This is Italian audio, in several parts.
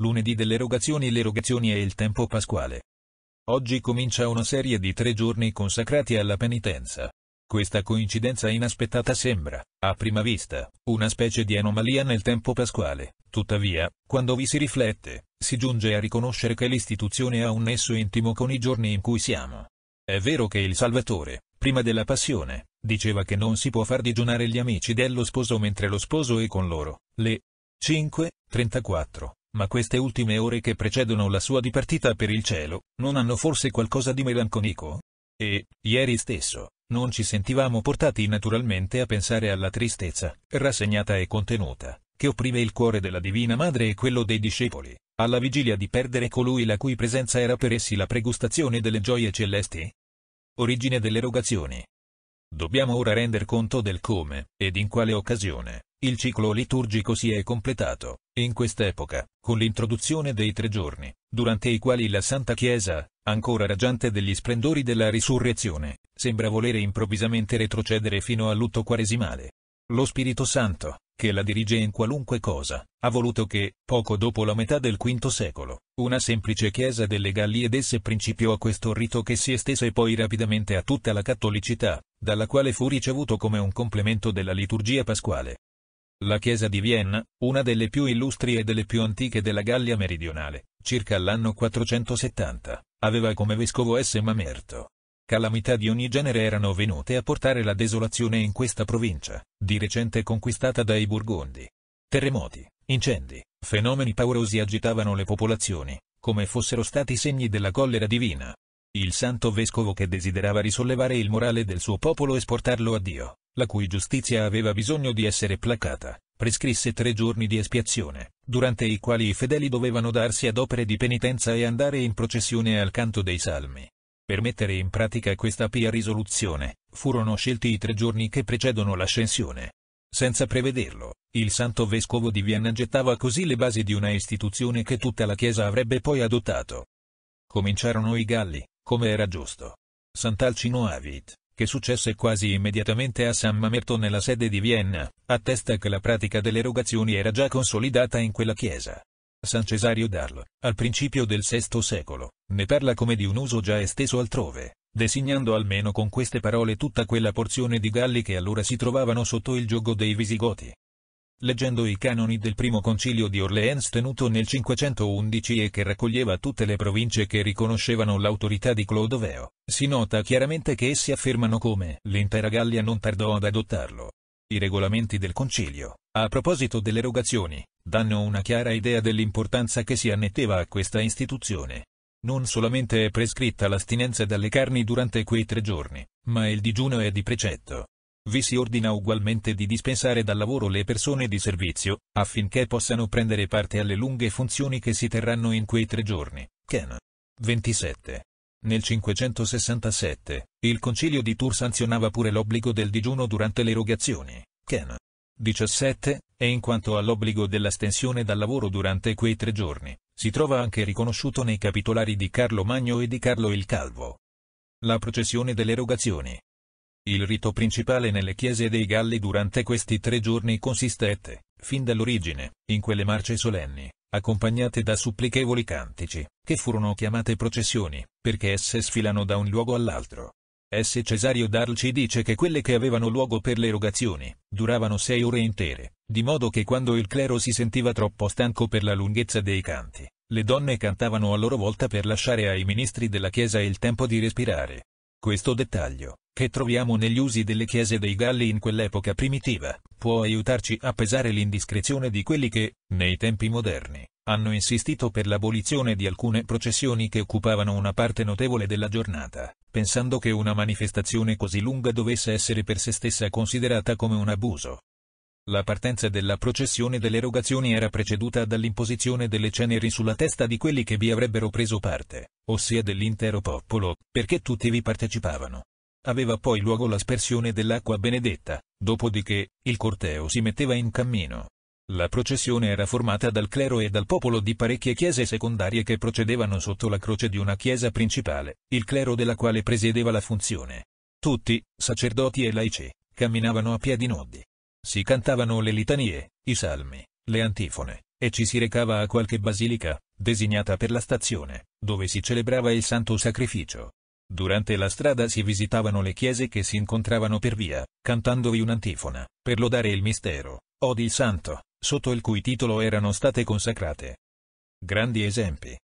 lunedì delle erogazioni le erogazioni e il tempo pasquale. Oggi comincia una serie di tre giorni consacrati alla penitenza. Questa coincidenza inaspettata sembra, a prima vista, una specie di anomalia nel tempo pasquale, tuttavia, quando vi si riflette, si giunge a riconoscere che l'istituzione ha un nesso intimo con i giorni in cui siamo. È vero che il Salvatore, prima della passione, diceva che non si può far digiunare gli amici dello sposo mentre lo sposo è con loro, le 5, 34. Ma queste ultime ore che precedono la sua dipartita per il cielo, non hanno forse qualcosa di melanconico? E, ieri stesso, non ci sentivamo portati naturalmente a pensare alla tristezza, rassegnata e contenuta, che opprime il cuore della Divina Madre e quello dei discepoli, alla vigilia di perdere colui la cui presenza era per essi la pregustazione delle gioie celesti? Origine delle rogazioni Dobbiamo ora render conto del come, ed in quale occasione, il ciclo liturgico si è completato, in quest'epoca, con l'introduzione dei tre giorni, durante i quali la Santa Chiesa, ancora raggiante degli splendori della risurrezione, sembra volere improvvisamente retrocedere fino al lutto quaresimale. Lo Spirito Santo, che la dirige in qualunque cosa, ha voluto che, poco dopo la metà del V secolo, una semplice chiesa delle Gallie desse principio a questo rito che si estese poi rapidamente a tutta la cattolicità, dalla quale fu ricevuto come un complemento della liturgia pasquale. La chiesa di Vienna, una delle più illustri e delle più antiche della Gallia meridionale, circa l'anno 470, aveva come vescovo S. Mamerto, Calamità di ogni genere erano venute a portare la desolazione in questa provincia, di recente conquistata dai Burgondi. Terremoti, incendi, fenomeni paurosi agitavano le popolazioni, come fossero stati segni della collera divina. Il santo vescovo che desiderava risollevare il morale del suo popolo e portarlo a Dio, la cui giustizia aveva bisogno di essere placata, prescrisse tre giorni di espiazione, durante i quali i fedeli dovevano darsi ad opere di penitenza e andare in processione al canto dei salmi. Per mettere in pratica questa pia risoluzione, furono scelti i tre giorni che precedono l'ascensione. Senza prevederlo, il santo vescovo di Vienna gettava così le basi di una istituzione che tutta la Chiesa avrebbe poi adottato. Cominciarono i Galli, come era giusto. Sant'Alcino Avit, che successe quasi immediatamente a San Mamerto nella sede di Vienna, attesta che la pratica delle erogazioni era già consolidata in quella chiesa. San Cesario d'Arl, al principio del VI secolo, ne parla come di un uso già esteso altrove, designando almeno con queste parole tutta quella porzione di Galli che allora si trovavano sotto il giogo dei Visigoti. Leggendo i canoni del primo concilio di Orleans tenuto nel 511 e che raccoglieva tutte le province che riconoscevano l'autorità di Clodoveo, si nota chiaramente che essi affermano come l'intera Gallia non tardò ad adottarlo. I regolamenti del concilio, a proposito delle erogazioni, danno una chiara idea dell'importanza che si annetteva a questa istituzione. Non solamente è prescritta l'astinenza dalle carni durante quei tre giorni, ma il digiuno è di precetto. Vi si ordina ugualmente di dispensare dal lavoro le persone di servizio, affinché possano prendere parte alle lunghe funzioni che si terranno in quei tre giorni. Ken. 27. Nel 567, il concilio di Tours sanzionava pure l'obbligo del digiuno durante le erogazioni. Ken. 17, e in quanto all'obbligo dell'astensione dal lavoro durante quei tre giorni, si trova anche riconosciuto nei capitolari di Carlo Magno e di Carlo il Calvo. La processione delle erogazioni. Il rito principale nelle chiese dei Galli durante questi tre giorni consistette, fin dall'origine, in quelle marce solenni, accompagnate da supplichevoli cantici, che furono chiamate processioni, perché esse sfilano da un luogo all'altro, S. Cesario Darl ci dice che quelle che avevano luogo per le erogazioni duravano sei ore intere, di modo che quando il clero si sentiva troppo stanco per la lunghezza dei canti, le donne cantavano a loro volta per lasciare ai ministri della Chiesa il tempo di respirare. Questo dettaglio, che troviamo negli usi delle chiese dei Galli in quell'epoca primitiva, può aiutarci a pesare l'indiscrezione di quelli che, nei tempi moderni, hanno insistito per l'abolizione di alcune processioni che occupavano una parte notevole della giornata, pensando che una manifestazione così lunga dovesse essere per se stessa considerata come un abuso. La partenza della processione delle erogazioni era preceduta dall'imposizione delle ceneri sulla testa di quelli che vi avrebbero preso parte, ossia dell'intero popolo, perché tutti vi partecipavano. Aveva poi luogo l'aspersione dell'acqua benedetta, dopodiché, il corteo si metteva in cammino. La processione era formata dal clero e dal popolo di parecchie chiese secondarie che procedevano sotto la croce di una chiesa principale, il clero della quale presiedeva la funzione. Tutti, sacerdoti e laici, camminavano a piedi nudi. Si cantavano le litanie, i salmi, le antifone, e ci si recava a qualche basilica, designata per la stazione, dove si celebrava il santo sacrificio. Durante la strada si visitavano le chiese che si incontravano per via, cantandovi un'antifona, per lodare il mistero, odi il santo, sotto il cui titolo erano state consacrate. Grandi esempi.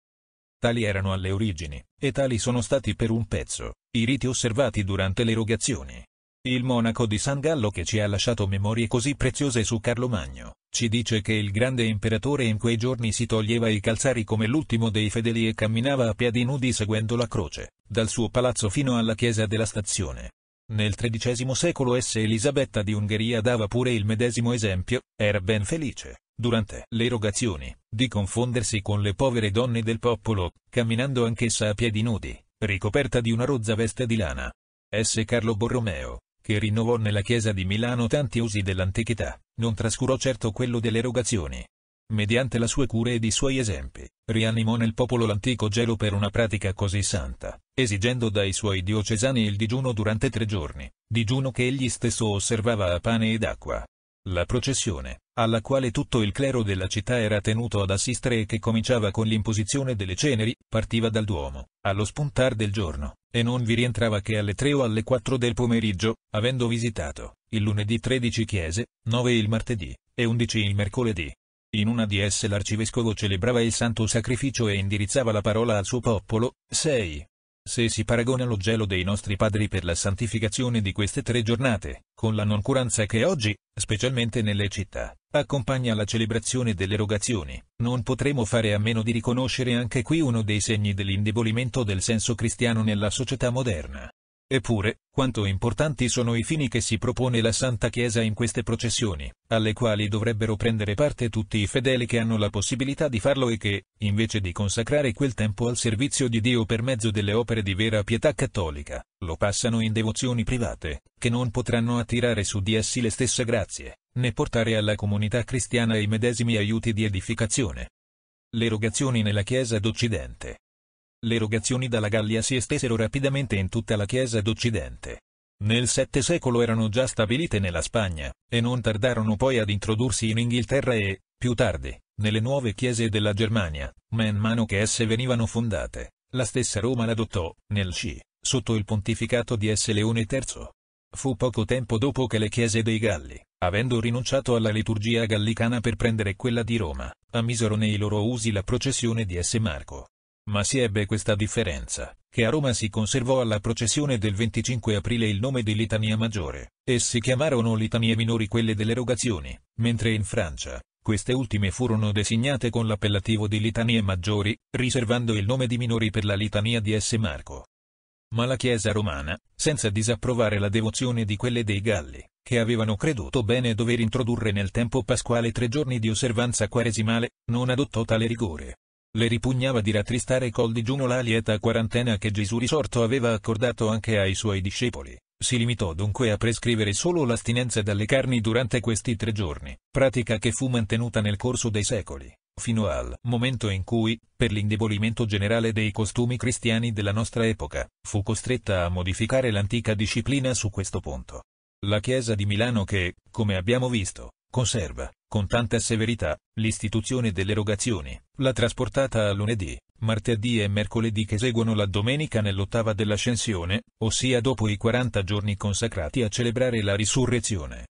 Tali erano alle origini, e tali sono stati per un pezzo, i riti osservati durante le erogazioni. Il monaco di San Gallo che ci ha lasciato memorie così preziose su Carlo Magno, ci dice che il grande imperatore in quei giorni si toglieva i calzari come l'ultimo dei fedeli e camminava a piedi nudi seguendo la croce, dal suo palazzo fino alla chiesa della stazione, nel XIII secolo S. Elisabetta di Ungheria dava pure il medesimo esempio, era ben felice, durante le erogazioni, di confondersi con le povere donne del popolo, camminando anch'essa a piedi nudi, ricoperta di una rozza veste di lana. S. Carlo Borromeo, che rinnovò nella chiesa di Milano tanti usi dell'antichità, non trascurò certo quello delle erogazioni. Mediante la sua cure ed i suoi esempi, rianimò nel popolo l'antico gelo per una pratica così santa, esigendo dai suoi diocesani il digiuno durante tre giorni, digiuno che egli stesso osservava a pane ed acqua. La processione, alla quale tutto il clero della città era tenuto ad assistere e che cominciava con l'imposizione delle ceneri, partiva dal Duomo, allo spuntar del giorno, e non vi rientrava che alle tre o alle quattro del pomeriggio, avendo visitato, il lunedì 13 chiese, 9 il martedì, e 11 il mercoledì, in una di esse l'arcivescovo celebrava il santo sacrificio e indirizzava la parola al suo popolo. 6. Se si paragona lo gelo dei nostri padri per la santificazione di queste tre giornate, con la noncuranza che oggi, specialmente nelle città, accompagna la celebrazione delle rogazioni, non potremo fare a meno di riconoscere anche qui uno dei segni dell'indebolimento del senso cristiano nella società moderna. Eppure, quanto importanti sono i fini che si propone la Santa Chiesa in queste processioni, alle quali dovrebbero prendere parte tutti i fedeli che hanno la possibilità di farlo e che, invece di consacrare quel tempo al servizio di Dio per mezzo delle opere di vera pietà cattolica, lo passano in devozioni private, che non potranno attirare su di essi le stesse grazie, né portare alla comunità cristiana i medesimi aiuti di edificazione. Le rogazioni nella Chiesa d'Occidente le erogazioni dalla Gallia si estesero rapidamente in tutta la Chiesa d'Occidente. Nel VII secolo erano già stabilite nella Spagna, e non tardarono poi ad introdursi in Inghilterra e, più tardi, nelle nuove chiese della Germania, man mano che esse venivano fondate. La stessa Roma l'adottò, nel C, sotto il pontificato di S. Leone III. Fu poco tempo dopo che le chiese dei Galli, avendo rinunciato alla liturgia gallicana per prendere quella di Roma, ammisero nei loro usi la processione di S. Marco ma si ebbe questa differenza, che a Roma si conservò alla processione del 25 aprile il nome di Litania Maggiore, e si chiamarono Litanie Minori quelle delle rogazioni, mentre in Francia, queste ultime furono designate con l'appellativo di Litanie Maggiori, riservando il nome di Minori per la Litania di S. Marco. Ma la Chiesa romana, senza disapprovare la devozione di quelle dei Galli, che avevano creduto bene dover introdurre nel tempo pasquale tre giorni di osservanza quaresimale, non adottò tale rigore, le ripugnava di rattristare col digiuno la lieta quarantena che Gesù risorto aveva accordato anche ai suoi discepoli. Si limitò dunque a prescrivere solo l'astinenza dalle carni durante questi tre giorni, pratica che fu mantenuta nel corso dei secoli, fino al momento in cui, per l'indebolimento generale dei costumi cristiani della nostra epoca, fu costretta a modificare l'antica disciplina su questo punto. La Chiesa di Milano che, come abbiamo visto, conserva, con tanta severità, l'istituzione delle erogazioni, la trasportata a lunedì, martedì e mercoledì che seguono la domenica nell'ottava dell'ascensione, ossia dopo i 40 giorni consacrati a celebrare la risurrezione.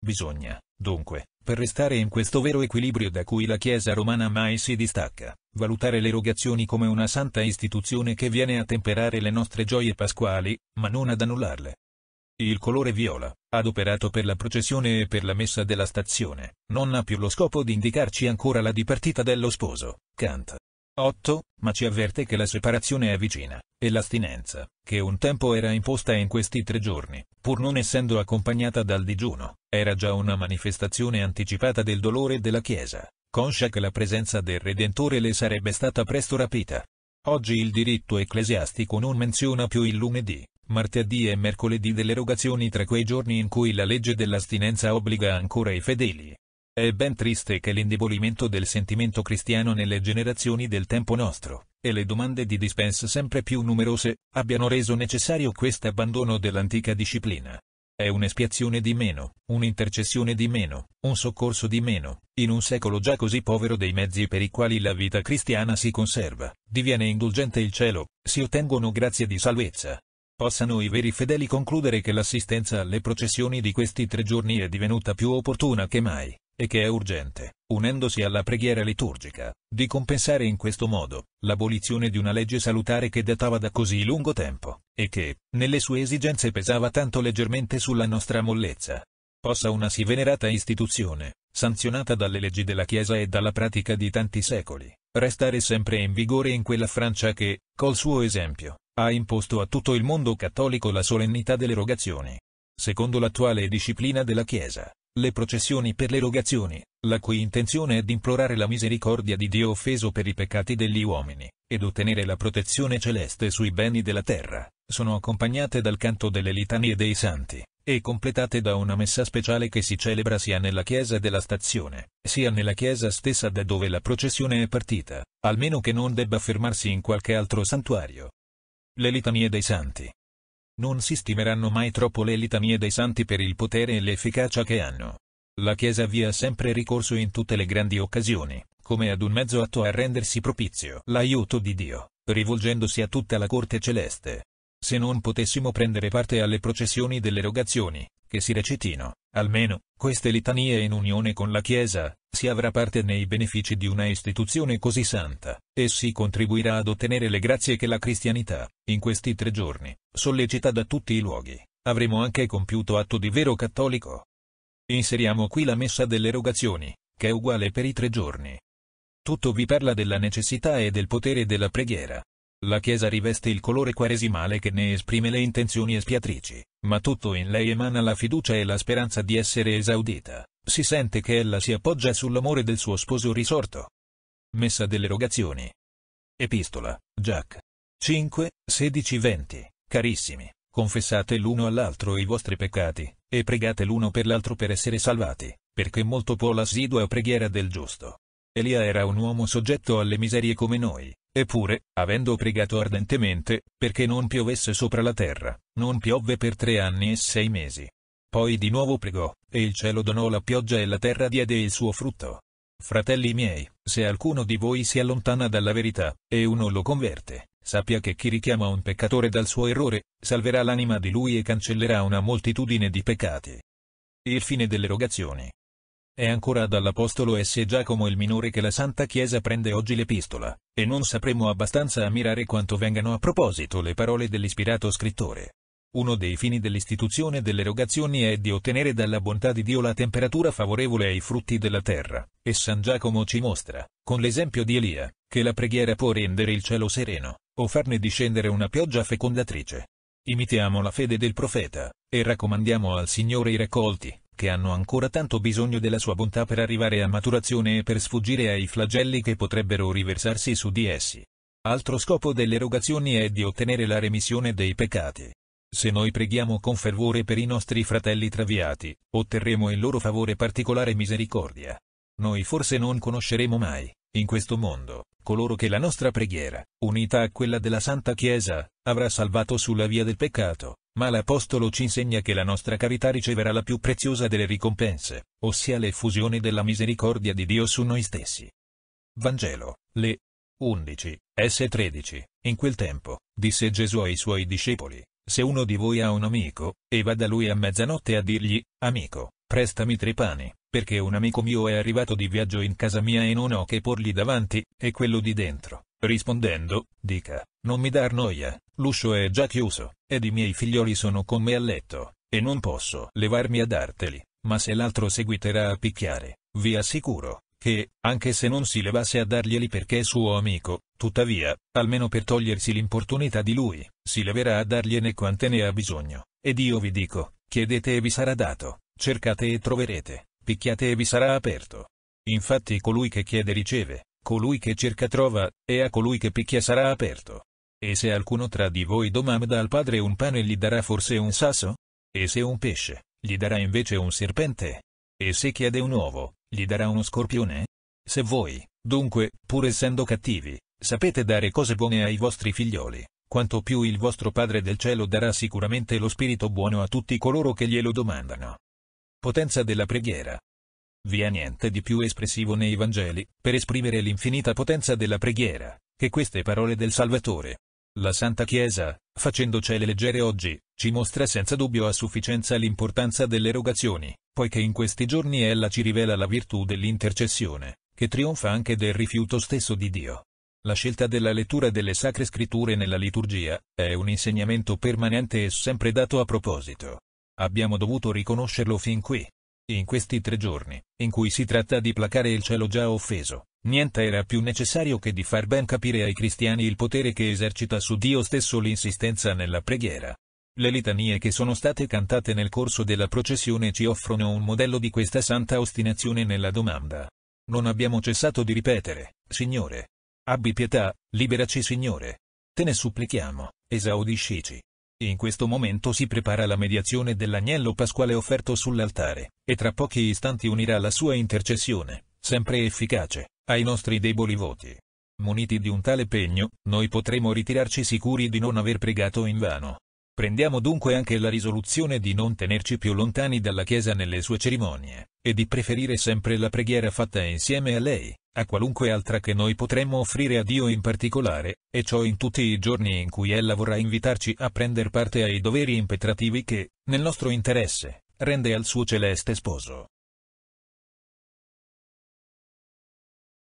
Bisogna, dunque, per restare in questo vero equilibrio da cui la Chiesa romana mai si distacca, valutare le erogazioni come una santa istituzione che viene a temperare le nostre gioie pasquali, ma non ad annullarle. Il colore viola, adoperato per la processione e per la messa della stazione, non ha più lo scopo di indicarci ancora la dipartita dello sposo, Kant. 8. Ma ci avverte che la separazione è vicina, e l'astinenza, che un tempo era imposta in questi tre giorni, pur non essendo accompagnata dal digiuno, era già una manifestazione anticipata del dolore della Chiesa, conscia che la presenza del Redentore le sarebbe stata presto rapita. Oggi il diritto ecclesiastico non menziona più il lunedì, martedì e mercoledì delle rogazioni tra quei giorni in cui la legge dell'astinenza obbliga ancora i fedeli. È ben triste che l'indebolimento del sentimento cristiano nelle generazioni del tempo nostro, e le domande di dispense sempre più numerose, abbiano reso necessario questo abbandono dell'antica disciplina. È un'espiazione di meno, un'intercessione di meno, un soccorso di meno, in un secolo già così povero dei mezzi per i quali la vita cristiana si conserva, diviene indulgente il cielo, si ottengono grazie di salvezza, possano i veri fedeli concludere che l'assistenza alle processioni di questi tre giorni è divenuta più opportuna che mai, e che è urgente, unendosi alla preghiera liturgica, di compensare in questo modo l'abolizione di una legge salutare che datava da così lungo tempo, e che, nelle sue esigenze pesava tanto leggermente sulla nostra mollezza. Possa una sì venerata istituzione, sanzionata dalle leggi della Chiesa e dalla pratica di tanti secoli, restare sempre in vigore in quella Francia che, col suo esempio, ha imposto a tutto il mondo cattolico la solennità delle rogazioni. Secondo l'attuale disciplina della Chiesa, le processioni per le rogazioni, la cui intenzione è di implorare la misericordia di Dio offeso per i peccati degli uomini, ed ottenere la protezione celeste sui beni della terra, sono accompagnate dal canto delle litanie dei santi, e completate da una messa speciale che si celebra sia nella chiesa della stazione, sia nella chiesa stessa da dove la processione è partita, almeno che non debba fermarsi in qualche altro santuario. Le litanie dei santi. Non si stimeranno mai troppo le litanie dei santi per il potere e l'efficacia che hanno. La Chiesa vi ha sempre ricorso in tutte le grandi occasioni, come ad un mezzo atto a rendersi propizio l'aiuto di Dio, rivolgendosi a tutta la corte celeste se non potessimo prendere parte alle processioni delle rogazioni, che si recitino, almeno, queste litanie in unione con la Chiesa, si avrà parte nei benefici di una istituzione così santa, e si contribuirà ad ottenere le grazie che la cristianità, in questi tre giorni, sollecita da tutti i luoghi. Avremo anche compiuto atto di vero cattolico. Inseriamo qui la messa delle rogazioni, che è uguale per i tre giorni. Tutto vi parla della necessità e del potere della preghiera, la Chiesa riveste il colore quaresimale che ne esprime le intenzioni espiatrici, ma tutto in lei emana la fiducia e la speranza di essere esaudita, si sente che ella si appoggia sull'amore del suo sposo risorto. Messa delle rogazioni. Epistola, Jack. 5, 16, 20. Carissimi, confessate l'uno all'altro i vostri peccati, e pregate l'uno per l'altro per essere salvati, perché molto può l'assidua preghiera del giusto. Elia era un uomo soggetto alle miserie come noi, eppure, avendo pregato ardentemente, perché non piovesse sopra la terra, non piovve per tre anni e sei mesi. Poi di nuovo pregò, e il cielo donò la pioggia e la terra diede il suo frutto. Fratelli miei, se alcuno di voi si allontana dalla verità, e uno lo converte, sappia che chi richiama un peccatore dal suo errore, salverà l'anima di lui e cancellerà una moltitudine di peccati. Il fine delle rogazioni è ancora dall'Apostolo S. Giacomo il minore che la Santa Chiesa prende oggi l'epistola, e non sapremo abbastanza ammirare quanto vengano a proposito le parole dell'ispirato scrittore. Uno dei fini dell'istituzione delle rogazioni è di ottenere dalla bontà di Dio la temperatura favorevole ai frutti della terra, e San Giacomo ci mostra, con l'esempio di Elia, che la preghiera può rendere il cielo sereno, o farne discendere una pioggia fecondatrice. Imitiamo la fede del profeta, e raccomandiamo al Signore i raccolti, che hanno ancora tanto bisogno della sua bontà per arrivare a maturazione e per sfuggire ai flagelli che potrebbero riversarsi su di essi. Altro scopo delle rogazioni è di ottenere la remissione dei peccati. Se noi preghiamo con fervore per i nostri fratelli traviati, otterremo in loro favore particolare misericordia. Noi forse non conosceremo mai, in questo mondo, coloro che la nostra preghiera, unita a quella della Santa Chiesa, avrà salvato sulla via del peccato. Ma l'Apostolo ci insegna che la nostra carità riceverà la più preziosa delle ricompense, ossia l'effusione della misericordia di Dio su noi stessi. Vangelo, le 11, S13. In quel tempo, disse Gesù ai suoi discepoli, se uno di voi ha un amico, e va da lui a mezzanotte a dirgli, amico, prestami tre pani, perché un amico mio è arrivato di viaggio in casa mia e non ho che porgli davanti, e quello di dentro, Rispondendo, dica, non mi dar noia, l'uscio è già chiuso, ed i miei figlioli sono con me a letto, e non posso levarmi a darteli, ma se l'altro seguiterà a picchiare, vi assicuro, che, anche se non si levasse a darglieli perché è suo amico, tuttavia, almeno per togliersi l'importunità di lui, si leverà a dargliene quante ne ha bisogno, ed io vi dico, chiedete e vi sarà dato, cercate e troverete, picchiate e vi sarà aperto. Infatti colui che chiede riceve, Colui che cerca trova, e a colui che picchia sarà aperto. E se alcuno tra di voi domanda al padre un pane gli darà forse un sasso? E se un pesce, gli darà invece un serpente? E se chiede un uovo, gli darà uno scorpione? Se voi, dunque, pur essendo cattivi, sapete dare cose buone ai vostri figlioli, quanto più il vostro Padre del cielo darà sicuramente lo Spirito buono a tutti coloro che glielo domandano. Potenza della preghiera. Vi è niente di più espressivo nei Vangeli, per esprimere l'infinita potenza della preghiera, che queste parole del Salvatore. La Santa Chiesa, facendo cele leggere oggi, ci mostra senza dubbio a sufficienza l'importanza delle rogazioni, poiché in questi giorni ella ci rivela la virtù dell'intercessione, che trionfa anche del rifiuto stesso di Dio. La scelta della lettura delle sacre scritture nella liturgia è un insegnamento permanente e sempre dato a proposito. Abbiamo dovuto riconoscerlo fin qui. In questi tre giorni, in cui si tratta di placare il cielo già offeso, niente era più necessario che di far ben capire ai cristiani il potere che esercita su Dio stesso l'insistenza nella preghiera. Le litanie che sono state cantate nel corso della processione ci offrono un modello di questa santa ostinazione nella domanda. Non abbiamo cessato di ripetere, Signore. Abbi pietà, liberaci Signore. Te ne supplichiamo, esaudiscici. In questo momento si prepara la mediazione dell'agnello pasquale offerto sull'altare, e tra pochi istanti unirà la sua intercessione, sempre efficace, ai nostri deboli voti. Muniti di un tale pegno, noi potremo ritirarci sicuri di non aver pregato in vano. Prendiamo dunque anche la risoluzione di non tenerci più lontani dalla Chiesa nelle sue cerimonie, e di preferire sempre la preghiera fatta insieme a lei a qualunque altra che noi potremmo offrire a Dio in particolare, e ciò in tutti i giorni in cui Ella vorrà invitarci a prender parte ai doveri impetrativi che, nel nostro interesse, rende al suo celeste sposo.